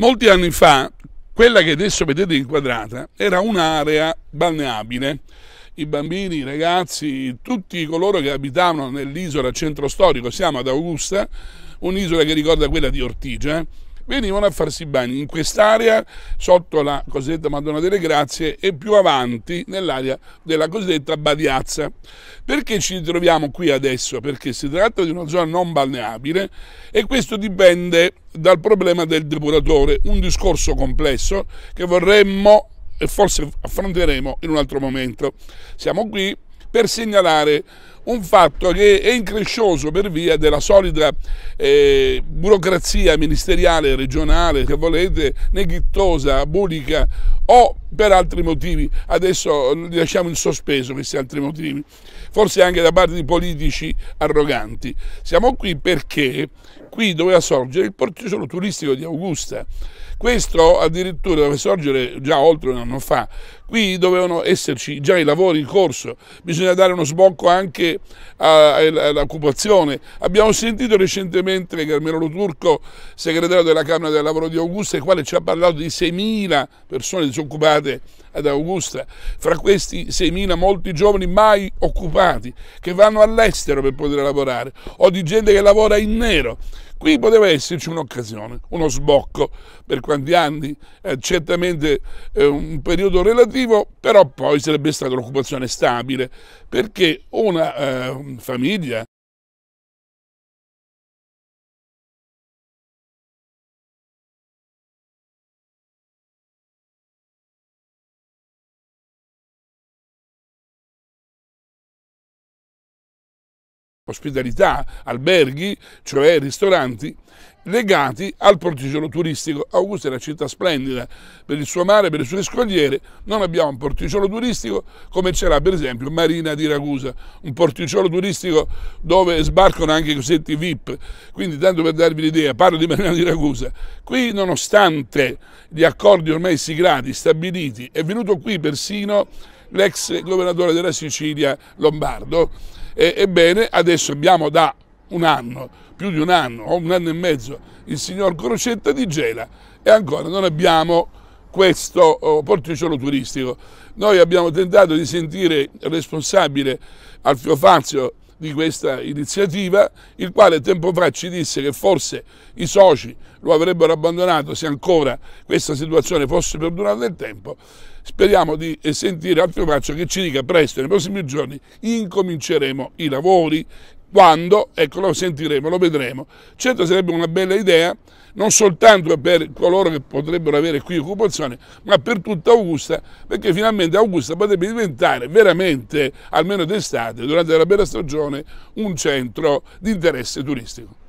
Molti anni fa, quella che adesso vedete inquadrata era un'area balneabile. I bambini, i ragazzi, tutti coloro che abitavano nell'isola centro storico, siamo ad Augusta, un'isola che ricorda quella di Ortigia, venivano a farsi i bagni in quest'area sotto la cosiddetta Madonna delle Grazie e più avanti nell'area della cosiddetta Badiazza. Perché ci troviamo qui adesso? Perché si tratta di una zona non balneabile e questo dipende dal problema del depuratore, un discorso complesso che vorremmo e forse affronteremo in un altro momento. Siamo qui per segnalare un fatto che è increscioso per via della solida eh, burocrazia ministeriale, regionale, che volete, neghittosa, bulica o per altri motivi. Adesso li lasciamo in sospeso questi altri motivi, forse anche da parte di politici arroganti. Siamo qui perché qui doveva sorgere il porticello turistico di Augusta. Questo addirittura doveva sorgere già oltre un anno fa. Qui dovevano esserci già i lavori in corso, bisogna dare uno sbocco anche anche Abbiamo sentito recentemente Carmelo Lo Turco, segretario della Camera del Lavoro di Augusta, il quale ci ha parlato di 6.000 persone disoccupate ad Augusta, fra questi 6.000 molti giovani mai occupati che vanno all'estero per poter lavorare o di gente che lavora in nero. Qui poteva esserci un'occasione, uno sbocco per quanti anni, eh, certamente eh, un periodo relativo, però poi sarebbe stata un'occupazione stabile perché una eh, famiglia ospitalità, alberghi, cioè ristoranti, legati al porticciolo turistico. Augusta è una città splendida per il suo mare, per le sue scogliere. Non abbiamo un porticciolo turistico come c'era per esempio Marina di Ragusa, un porticciolo turistico dove sbarcano anche i cosetti VIP. Quindi tanto per darvi l'idea, parlo di Marina di Ragusa. Qui nonostante gli accordi ormai siglati, stabiliti, è venuto qui persino l'ex governatore della Sicilia Lombardo e, ebbene, adesso abbiamo da un anno, più di un anno o un anno e mezzo, il signor Crocetta di Gela e ancora non abbiamo questo oh, porticolo turistico. Noi abbiamo tentato di sentire il responsabile Alfio Fazio di questa iniziativa, il quale tempo fa ci disse che forse i soci lo avrebbero abbandonato se ancora questa situazione fosse perdurata nel tempo. Speriamo di sentire Alfio Braccio che ci dica presto, nei prossimi giorni, incominceremo i lavori, quando? Ecco, lo sentiremo, lo vedremo. Certo sarebbe una bella idea, non soltanto per coloro che potrebbero avere qui occupazione, ma per tutta Augusta, perché finalmente Augusta potrebbe diventare veramente, almeno d'estate, durante la bella stagione, un centro di interesse turistico.